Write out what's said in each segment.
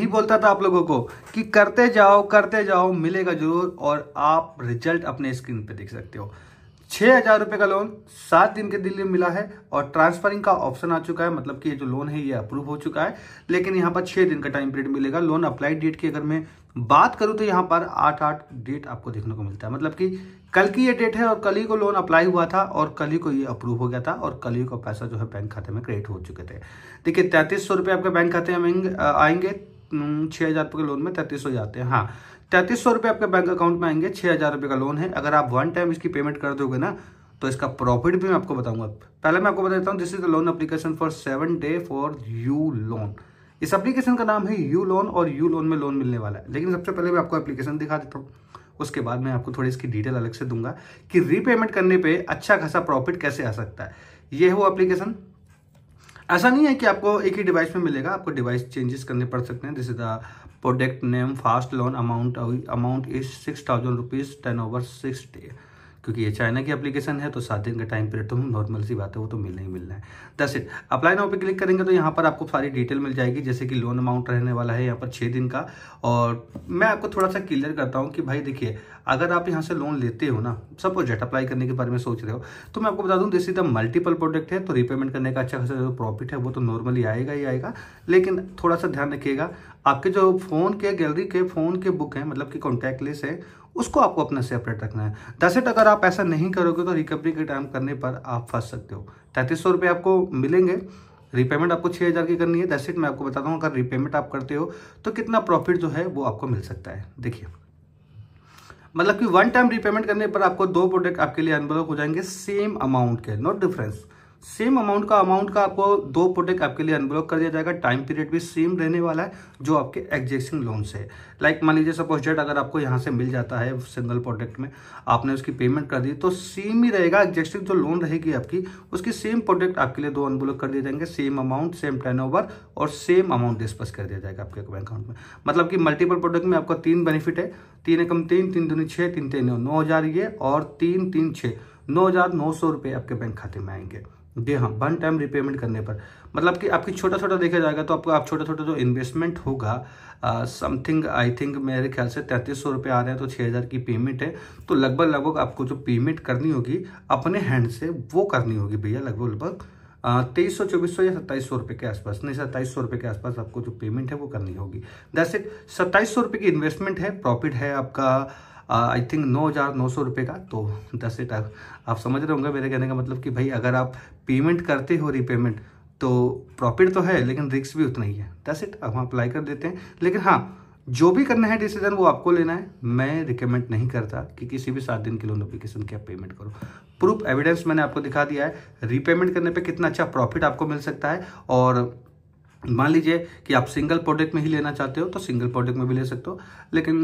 ही बोलता था आप लोगों को कि करते जाओ करते जाओ मिलेगा जरूर और आप रिजल्ट अपने स्क्रीन पे देख सकते हो छह हजार रुपए का लोन सात दिन के दिल्ली में मिला है और ट्रांसफरिंग का ऑप्शन आ चुका है मतलब कि ये जो लोन है ये अप्रूव हो चुका है लेकिन यहाँ पर छह दिन का टाइम पीरियड मिलेगा लोन अप्लाई डेट की अगर मैं बात करूं तो यहाँ पर आठ आठ डेट आपको देखने को मिलता है मतलब कि कल की ये डेट है और कल ही को लोन अप्लाई हुआ था और कल ही को ये अप्रूव हो गया था और कल ही को पैसा जो है बैंक खाते में क्रेडिट हो चुके थे देखिये तैतीस सौ आपके बैंक खाते में आएंगे हम्म, छः हज़ार रुपये के लोन में तैंतीस सौ जाते हैं हाँ तैंतीस सौ रुपये आपके बैंक अकाउंट में आएंगे छः हज़ार रुपये का लोन है अगर आप वन टाइम इसकी पेमेंट कर दोगे ना तो इसका प्रॉफिट भी मैं आपको बताऊंगा पहले मैं आपको बता देता हूँ this is the loan application for seven day for you loan इस एप्लीकेशन का नाम है यू लोन और यू लोन में लोन मिलने वाला है लेकिन सबसे पहले मैं आपको एप्लीकेशन दिखा देता हूँ उसके बाद मैं आपको थोड़ी इसकी डिटेल अलग से दूंगा कि रीपेमेंट करने पे अच्छा खासा प्रॉफिट कैसे आ सकता है ये है वो एप्लीकेशन ऐसा नहीं है कि आपको एक ही डिवाइस में मिलेगा आपको डिवाइस चेंजेस करने पड़ सकते हैं this is the product name fast loan amount amount is six thousand rupees ten over six day क्योंकि ये चाइना की एप्लीकेशन है तो सात दिन का टाइम पीरियड तो नॉर्मल सी बात है वो तो मिलना ही मिलना है दस इट अप्लाई नाउ पे क्लिक करेंगे तो यहाँ पर आपको सारी डिटेल मिल जाएगी जैसे कि लोन अमाउंट रहने वाला है यहाँ पर छः दिन का और मैं आपको थोड़ा सा क्लियर करता हूँ कि भाई देखिए अगर आप यहाँ से लोन लेते हो ना सब प्रोजेक्ट अप्लाई करने के बारे में सोच रहे हो तो मैं आपको बता दूँ जैसे इज मल्टीपल प्रोडक्ट है तो रिपेमेंट करने का अच्छा खासा जो प्रॉफिट है वो तो नॉर्मली आएगा ही आएगा लेकिन थोड़ा सा ध्यान रखिएगा आपके जो फ़ोन के गैलरी के फ़ोन के बुक हैं मतलब कि कॉन्टैक्ट लेस है उसको आपको अपना सेपरेट रखना है दसेट अगर आप ऐसा नहीं करोगे तो रिकवरी के टाइम करने पर आप फंस सकते हो तैंतीस सौ रुपये आपको मिलेंगे रिपेमेंट आपको छः हज़ार की करनी है दस मैं आपको बताता हूँ अगर रिपेमेंट आप करते हो तो कितना प्रॉफिट जो है वो आपको मिल सकता है देखिए मतलब कि वन टाइम रिपेमेंट करने पर आपको दो प्रोडक्ट आपके लिए अनबलॉक हो जाएंगे सेम अमाउंट के नो डिफरेंस सेम अमाउंट का अमाउंट का आपको दो प्रोडक्ट आपके लिए अनब्लॉक कर दिया जाएगा टाइम पीरियड भी सेम रहने वाला है जो आपके एग्जिस्टिंग लोन से लाइक मान लीजिए सपोज डेट अगर आपको यहाँ से मिल जाता है सिंगल प्रोडक्ट में आपने उसकी पेमेंट कर दी तो सेम ही रहेगा एग्जिस्टिंग जो लोन रहेगी आपकी उसकी सेम प्रोडक्ट आपके लिए दो अनब्लॉक कर दिए जाएंगे सेम अमाउंट सेम टर्न और सेम अमाउंट डिस्पस कर दिया जाएगा आपके बैंक अकाउंट में मतलब कि मल्टीपल प्रोडक्ट में आपका तीन बेनिफिट है तीन एकम तीन तीन दोनों छः तीन तीन नौ हजार ये और तीन तीन छः नौ हजार नौ सौ रुपये आपके बैंक खाते में आएंगे जी हाँ वन टाइम रिपेमेंट करने पर मतलब कि आपकी छोटा छोटा देखा जाएगा तो आपको आप छोटा छोटा जो इन्वेस्टमेंट होगा समथिंग आई थिंक मेरे ख्याल से तैंतीस सौ रुपये आ रहे हैं तो छः हज़ार की पेमेंट है तो लगभग लगभग आपको जो पेमेंट करनी होगी अपने हैंड से वो करनी होगी भैया लगभग लगभग तेईस सौ चौबीस सौ या सत्ताईस सौ रुपये के आसपास नहीं सत्ताईस सौ रुपये के आसपास आपको जो पेमेंट है वो करनी होगी दैट्स सत्ताईस सौ रुपये की इन्वेस्टमेंट है प्रॉफिट है आपका आई uh, थिंक नौ हज़ार नौ सौ रुपये का तो दस से आप समझ रहे होंगे मेरे कहने का मतलब कि भाई अगर आप पेमेंट करते हो रीपेमेंट तो प्रॉफिट तो है लेकिन रिक्स भी उतना ही है दस इट अब हम अप्लाई कर देते हैं लेकिन हाँ जो भी करना है डिसीजन वो आपको लेना है मैं रिकमेंड नहीं करता कि किसी भी सात दिन के लोन अप्लीकेशन की आप पेमेंट करो प्रूफ एविडेंस मैंने आपको दिखा दिया है रीपेमेंट करने पे कितना अच्छा प्रॉफिट आपको मिल सकता है और मान लीजिए कि आप सिंगल प्रोडक्ट में ही लेना चाहते हो तो सिंगल प्रोडक्ट में भी ले सकते हो लेकिन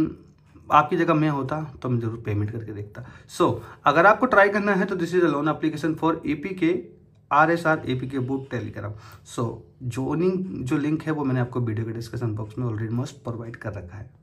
आपकी जगह मैं होता तो मैं जरूर पेमेंट करके देखता सो so, अगर आपको ट्राई करना है तो this is a loan application for A P K R S R A P K book Telegram so joining जो लिंक है वो मैंने आपको वीडियो के डिस्क्रिप्शन बॉक्स में ऑलरेडी मोस्ट प्रोवाइड कर रखा है